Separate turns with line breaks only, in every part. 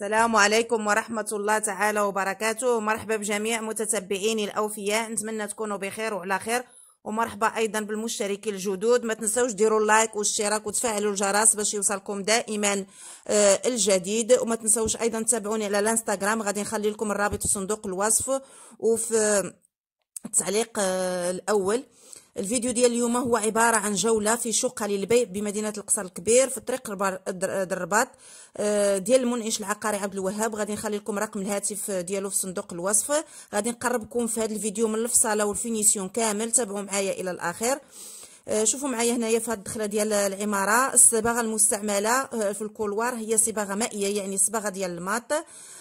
السلام عليكم ورحمة الله تعالى وبركاته مرحبا بجميع متتبعيني الأوفياء نتمنى تكونوا بخير وعلى خير ومرحبا أيضا بالمشتركين الجدود ما تنسوش ديروا اللايك والاشتراك وتفعلوا الجرس باش يوصلكم دائما آه، الجديد وما تنسوش أيضا تتابعوني على الانستغرام غادي نخلي لكم الرابط في صندوق الوصف وفي التعليق آه، الأول الفيديو ديال اليوم هو عبارة عن جولة في شقة للبيع بمدينة القصر الكبير في طريق الرباط آه، ديال المنعش العقاري عبد الوهاب غادي نخلي لكم رقم الهاتف ديالو في صندوق الوصف غادي نقربكم في هذا الفيديو من الفصالة والفينيسيون كامل تابعوا معايا إلى الآخر آه، شوفوا معايا هنايا في هذه الدخله ديال العماره الصباغه المستعمله آه، في الكولوار هي صباغه مائيه يعني صباغه ديال الماط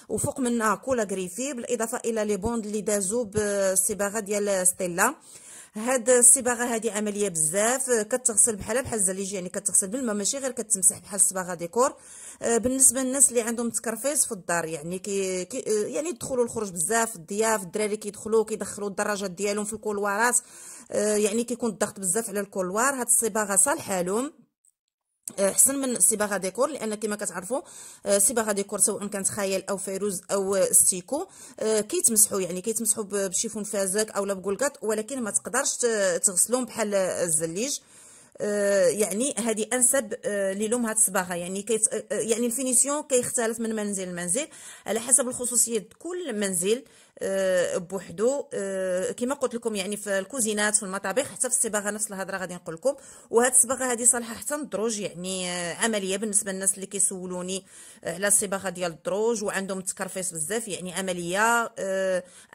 وفوق منها كولا غريفي بالاضافه الى لي بوند اللي دازو بالصباغه ديال ستيلا هاد الصباغه هادي عمليه بزاف كتغسل بحالها بحال الزليج يعني كتغسل بالماء ماشي غير كتمسح بحال الصباغه ديكور آه، بالنسبه للناس اللي عندهم تكرفيس في الدار يعني كي, كي آه، يعني يدخلوا الخروج بزاف الضياف الدراري كيدخلوا كيدخلوا الدراجات ديالهم في الكولوارات آه، يعني كيكون الضغط بزاف على الكولوار هاد الصباغه صالحه لهم احسن آه، من صباغه ديكور لان كما كتعرفوا صباغه آه، ديكور سواء كانت خيال او فيروز او ستيكو آه، كيتمسحوا يعني كيتمسحوا بشيفون فازك اولا بكولكات ولكن ما تقدرش تغسلهم بحال الزليج آه، يعني هذه انسب آه، للوم هاد الصباغه يعني كيت آه، يعني الفينيسيون كيختلف من منزل لمنزل على حسب الخصوصيه كل منزل بوحدو كما قلت لكم يعني في الكوزينات في المطابخ حتى في الصباغه نفس الهضره غادي نقول لكم وهاد الصباغه هذه صالحه حتى للدروج يعني عمليه بالنسبه للناس اللي كيسولوني على الصباغه ديال الدروج وعندهم تكرفيس بزاف يعني عمليه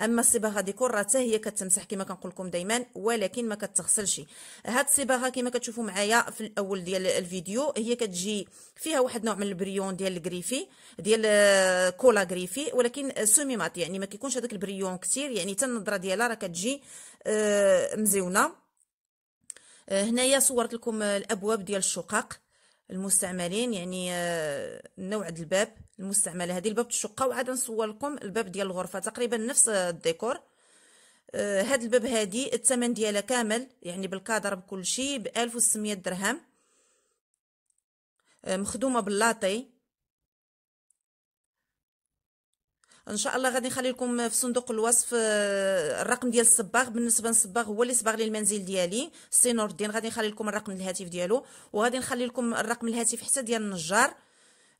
اما الصباغه ديكور راه هي كتمسح كما كنقول لكم دائما ولكن ما كتغسلش هاد الصباغه كما كتشوفوا كتشوفوا معايا في الاول ديال الفيديو هي كتجي فيها واحد نوع من البريون ديال الكريفي ديال آه، كولا غريفي ولكن سومي مات يعني ما كيكونش هذاك البريون كثير يعني حتى النظره ديالها راه كتجي آه، مزيونه آه، هنايا صورت لكم الابواب ديال الشقق المستعملين يعني نوع الباب المستعمله هذه الباب الشقه وعاد نصور لكم الباب ديال الغرفه تقريبا نفس الديكور آه، هاد الباب هادي الثمن ديالها كامل يعني بالكادر بكل شيء ب 1600 درهم آه، مخدومه باللاطي ان شاء الله غادي نخلي لكم في صندوق الوصف آه، الرقم ديال الصباغ بالنسبه للصباغ هو اللي صباغ لي المنزل ديالي سي نور الدين غادي نخلي لكم الرقم الهاتف ديالو وغادي نخلي لكم الرقم الهاتف حتى ديال النجار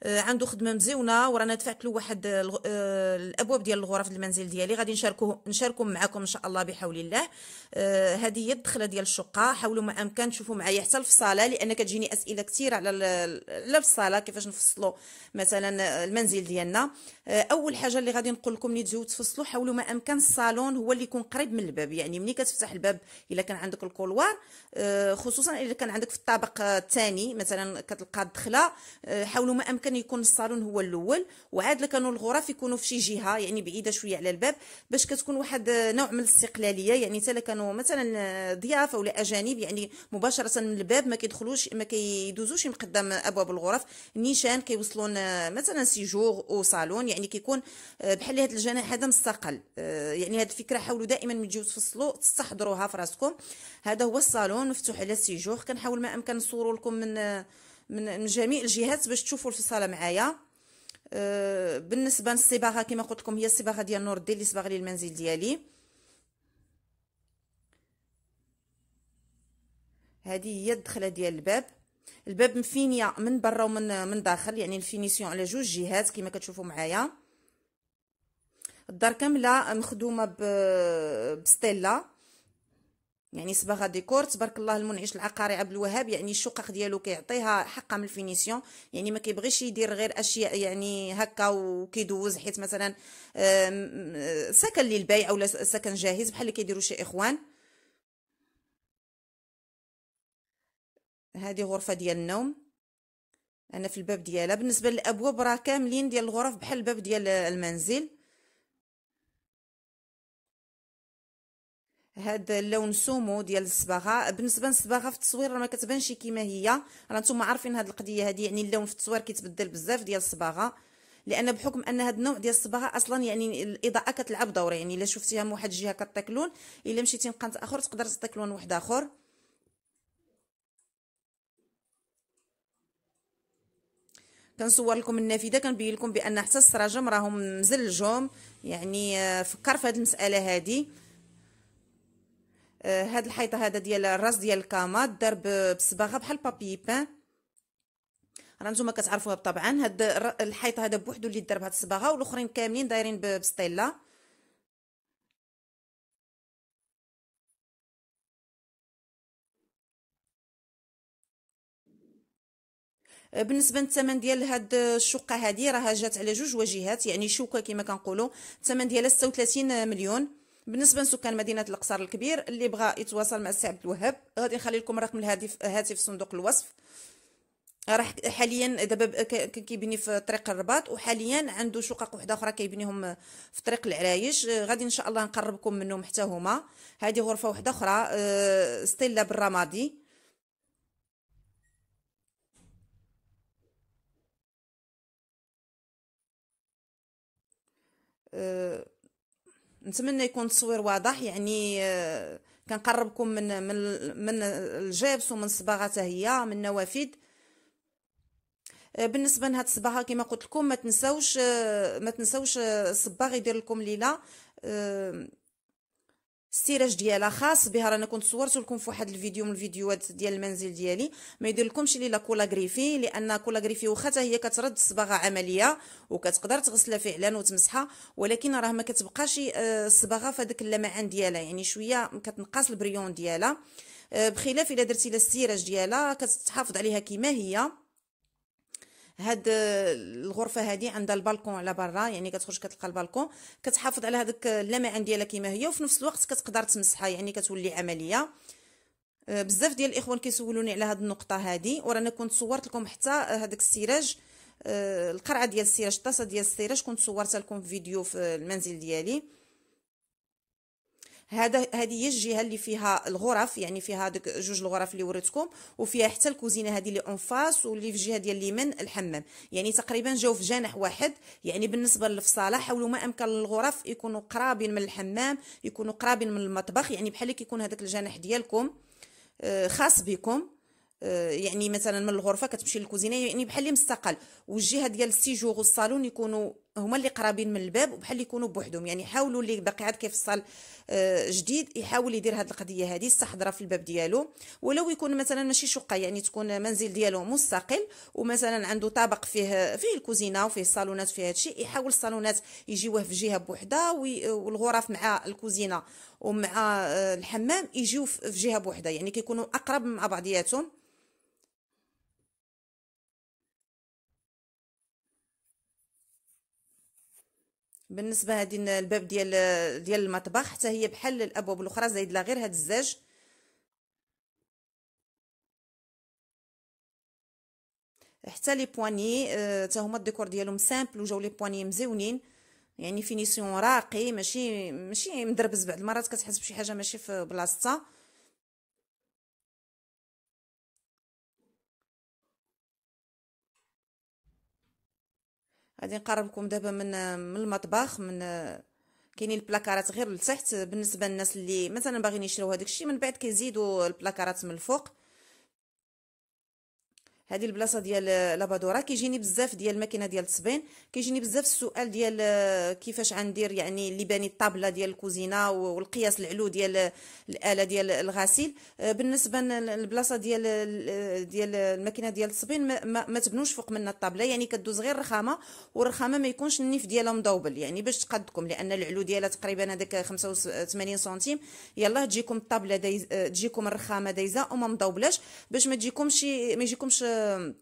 آه، عنده خدمه مزيونه ورانا دفعت له واحد آه، آه، الابواب ديال الغرف المنزل ديالي غادي نشاركه نشاركهم معكم ان شاء الله بحول الله هذه هي الدخله ديال الشقه حاولوا ما امكن تشوفوا معايا حتى الفصاله لان كتجيني اسئله كثيره على على الفصاله كيفاش نفصلوا مثلا المنزل ديالنا اول حاجه اللي غادي نقول لكم ملي تجيو تفصلوا حاولوا ما امكن الصالون هو اللي يكون قريب من الباب يعني ملي كتفتح الباب الا كان عندك الكولوار خصوصا الا كان عندك في الطابق الثاني مثلا كتلقى الدخله حاولوا ما امكن كان يكون الصالون هو الاول وعاد كانوا الغرف يكونوا في شي جهه يعني بعيده شويه على الباب باش كتكون واحد نوع من الاستقلاليه يعني حتى كانوا مثلا ضيافه ولا اجانب يعني مباشره من الباب ما كيدخلوش ما كيدوزوش من قدام ابواب الغرف نيشان كيوصلون مثلا سيجور او صالون يعني كيكون بحال هذا الجناح هذا مستقل يعني هذه الفكره حاولوا دائما من تجيو تفصلوا تستحضروها في راسكم هذا هو الصالون مفتوح على السيجور كنحاول ما امكن نصور لكم من من جميع الجهات باش تشوفوا الفصاله معايا أه، بالنسبه للصباغه كما قلت لكم هي الصباغه ديال نور الدين اللي صبغ لي المنزل ديالي هذه هي الدخله ديال الباب الباب مفينيه من برا ومن من داخل يعني الفينيسيون على جوج جهات كما كتشوفوا معايا الدار كامله مخدومه بستيلا يعني صباغه ديكور تبارك الله المنعش العقاري عبد الوهاب يعني الشقق ديالو كيعطيها حقها من الفينيسيون يعني ما كيبغيش يدير غير اشياء يعني هكا وكيدوز حيت مثلا سكن للبيع او سكن جاهز بحال اللي كيديروا شي اخوان هذه غرفه ديال النوم انا في الباب ديالها بالنسبه للابواب راه كاملين ديال الغرف بحال الباب ديال المنزل هاد اللون سومو ديال الصباغه بالنسبه للصباغه في التصوير راه ما كتبانش كيما هي راه نتوما عارفين هاد القضيه هادي يعني اللون في التصوير كيتبدل بزاف ديال الصباغه لان بحكم ان هاد النوع ديال الصباغه اصلا يعني الاضاءه كتلعب دور يعني الا شفتيها من واحد الجهه كطيك لون الا مشيتي لقنت اخر تقدر تعطيك لون واحد اخر كنصور لكم النافذه كنبين لكم بان حتى السراجم راهم مزلجهم يعني آه، فكر في هاد المساله هذه آه، هاد الحيطه هذا ديال الراس ديال الكاما دار بصباغه بحال بابي بان راه نتوما كتعرفوها طبعا هاد الحيطه هذا بوحدو اللي دار بهاد الصباغه والاخرين كاملين دايرين بستيلا آه، بالنسبه للثمن ديال هاد الشقه هادي راها جات على جوج وجهات يعني شوكه كما كنقولوا الثمن ديالها 36 مليون بالنسبه لسكان مدينه القصر الكبير اللي بغى يتواصل مع السي عبد الوهاب غادي نخلي لكم رقم الهاتف هاتف صندوق الوصف راح حاليا دابا كيبني في طريق الرباط وحاليا عنده شقق وحده اخرى كيبنيهم في طريق العرايش غادي ان شاء الله نقربكم منهم حتى هما هذه غرفه وحده اخرى آه، ستيلا بالرمادي أه نتمنى يكون التصوير واضح يعني آه، كنقربكم من من من الجبس ومن الصباغه حتى هي من النوافذ آه، بالنسبه لهاد الصباغه كما قلت لكم ما تنساوش آه، ما تنساوش الصباغ يدير لكم ليله السيراج ديالها خاص بها رانا كنت صورت لكم في واحد الفيديو من الفيديوهات ديال المنزل ديالي ما يدير لكمش ليلا كولا غريفي لان كولا غريفي واخا هي كترد الصباغه عمليه وكتقدر تغسلها فعلا وتمسحها ولكن راه ما كتبقاش الصباغه آه، في هذاك اللمعان ديالها يعني شويه كتنقص البريون ديالها آه، بخلاف الا درتي لها السيراج ديالها كتحافظ عليها كما هي هاد الغرفه هادي عندها البالكون على برا يعني كتخرج كتلقى البالكون كتحافظ على هذاك اللمعان ديالها كما هي وفي نفس الوقت كتقدر تمسحها يعني كتولي عمليه أه، بزاف ديال الاخوان كيسولوني على هاد النقطه هادي ورانا كنت صورت لكم حتى هذاك السيراج أه، القرعه ديال السيراج الطاسه ديال السيراج كنت صورتها لكم في فيديو في المنزل ديالي هذا هذه هي الجهه اللي فيها الغرف يعني فيها دوك جوج الغرف اللي وريتكم وفيها حتى الكوزينه هذه اللي اون فاس واللي في الجهه ديال اليمين الحمام يعني تقريبا جاو في جناح واحد يعني بالنسبه للفصاله حاولوا ما امكن الغرف يكونوا قرابين من الحمام يكونوا قرابين من المطبخ يعني بحال كيكون هذاك الجناح ديالكم آه، خاص بكم آه، يعني مثلا من الغرفه كتمشي للكوزينه يعني بحال اللي مستقل والجهه ديال السيجور والصالون يكونوا هما اللي قرابين من الباب وبحال اللي يكونوا بوحدهم يعني حاولوا اللي باقي عاد كيفصل آه، جديد يحاول يدير هذه القضيه هذه يستحضرها في الباب ديالو ولو يكون مثلا ماشي شقه يعني تكون منزل ديالو مستقل ومثلا عنده طابق فيه فيه الكوزينه وفيه الصالونات وفيه هذا يحاول الصالونات يجيوه في جهه بوحده والغرف مع الكوزينه ومع آه، الحمام يجيو في جهه بوحده يعني كيكونوا اقرب مع بعضياتهم بالنسبه هذه الباب ديال ديال المطبخ حتى هي بحال الابواب الاخرى زايد لها غير هذا الزاج حتى لي بواني آه، حتى هما الديكور ديالهم سامبل وجاو لي بواني مزيونين يعني فينيسيون راقي ماشي ماشي مدربز بعض المرات كتحس بشي حاجه ماشي في بلاصتها غادي نقربكم دابا من من المطبخ من كاينين البلاكارات غير لتحت بالنسبه للناس اللي مثلا باغيين يشريو هذاك الشيء من بعد كيزيدوا البلاكارات من الفوق هذه البلاصه ديال لابادورا كيجيني بزاف ديال الماكينه ديال التصبين كيجيني بزاف السؤال ديال آه، كيفاش غندير يعني اللي باني الطابله ديال الكوزينه والقياس العلو ديال الاله ديال الغسيل آه، بالنسبه للبلاصه ديال آه، ديال الماكينه ديال التصبين ما, ما تبنوش فوق منها الطابله يعني كدوز غير رخامه والرخامه ما يكونش النيف ديالها مضوبل يعني باش تقدكم لان العلو ديالها تقريبا هذاك 85 سنتيم يلاه تجيكم الطابله تجيكم الرخامه دايزه وما مضوبلاش باش ما تجيكمش ما يجيكمش Um.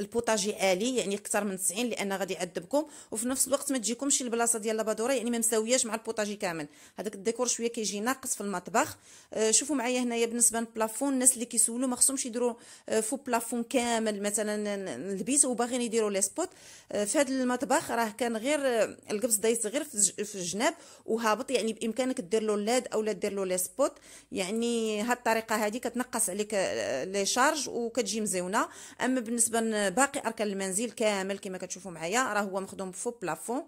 البوطاجي الي يعني اكثر من 90 لان غادي يعذبكم وفي نفس الوقت ما تجيكمش البلاصه ديال لابادوره يعني ما مساوياش مع البوطاجي كامل هذاك الديكور شويه كيجي ناقص في المطبخ آه، شوفوا معايا هنايا بالنسبه للبلافون الناس اللي كيسولوا ما خصهمش يديروا آه، فو بلافون كامل مثلا البيت وباغيين يديروا لي سبوت آه، في هذا المطبخ راه كان غير القبص دايس غير في الجناب وهابط يعني بامكانك دير له لاد لا دير له لي سبوت يعني هاد الطريقه هذه كتنقص عليك لي شارج وكتجي مزيونه اما بالنسبه باقي اركان المنزل كامل كما كتشوفوا معايا راه هو مخدوم فو بلافون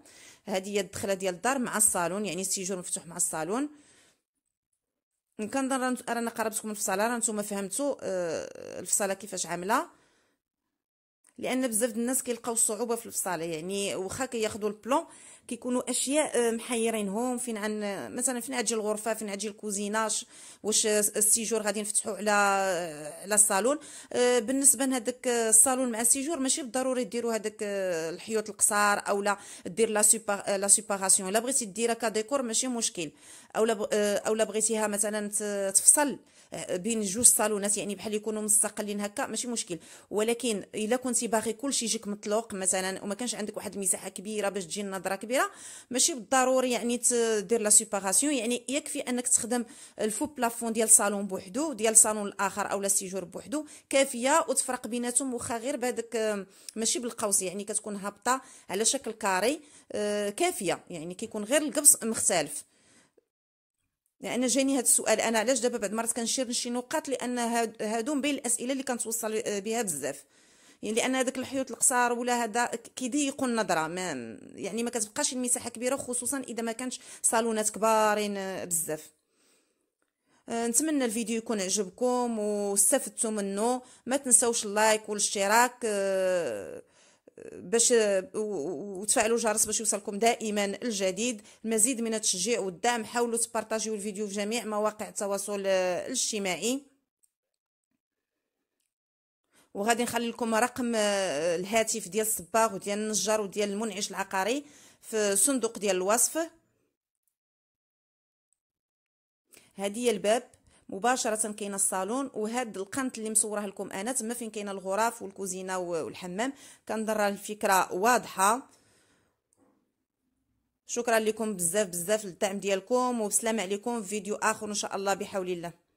هذه هي الدخله ديال الدار مع الصالون يعني السيجور مفتوح مع الصالون كنظن كان رانا قربتكم الفصاله راه نتوما فهمتوا آه، الفصاله كيفاش عامله لان بزاف الناس كيلقاو صعوبه في الفصاله يعني واخا كياخذوا البلون كيكونوا اشياء آه، محيرينهم فين عن آه، مثلا فين غتجي الغرفه فين غتجي الكوزينه واش آه، السيجور غادي نفتحوا على على الصالون بالنسبه لهذاك الصالون مع السيجور ماشي بالضروري ديروا هذاك الحيوط القصار اولا دير لا لا سوباراسيون الا بغيتي ديرها كديكور ماشي مشكل اولا اولا بغيتيها مثلا تفصل بين جوج صالونات يعني بحال يكونوا مستقلين هكا ماشي مشكل ولكن الا كنتي باغي كلشي يجيك مطلوق مثلا وما كانش عندك واحد المساحه كبيره باش تجي النظره كبيره كبيره ماشي بالضروري يعني تدير لا سوباغاسيون يعني يكفي انك تخدم الفو بلافون ديال صالون بوحدو ديال صالون الاخر اولا سيجور بوحدو كافيه وتفرق بيناتهم واخا غير بهذاك ماشي بالقوس يعني كتكون هابطه على شكل كاري آه، كافيه يعني كيكون غير القبص مختلف لان يعني جاني هذا السؤال انا علاش دابا بعد مرات كنشير لشي نقاط لان هادو من بين الاسئله اللي كنتوصل بها بزاف يعني لان هذاك الحيوط القصار ولا هذا كيضيقوا النظره ما يعني ما كتبقاش المساحه كبيره خصوصا اذا ما كانش صالونات كبارين آه، بزاف آه، نتمنى الفيديو يكون عجبكم واستفدتوا منه ما تنسوش اللايك والاشتراك آه، باش وتفعلوا الجرس باش يوصلكم دائما الجديد المزيد من التشجيع والدعم حاولوا تبارطاجيو الفيديو في جميع مواقع التواصل الاجتماعي وغادي نخلي لكم رقم آه، الهاتف ديال الصباغ وديال النجار وديال المنعش العقاري في صندوق ديال الوصف هذه هي الباب مباشره كاين الصالون وهاد القنت اللي مصوره لكم انا تما فين كاين الغرف والكوزينه والحمام كندر الفكره واضحه شكرا لكم بزاف بزاف للدعم ديالكم وبسلام عليكم في فيديو اخر ان شاء الله بحول الله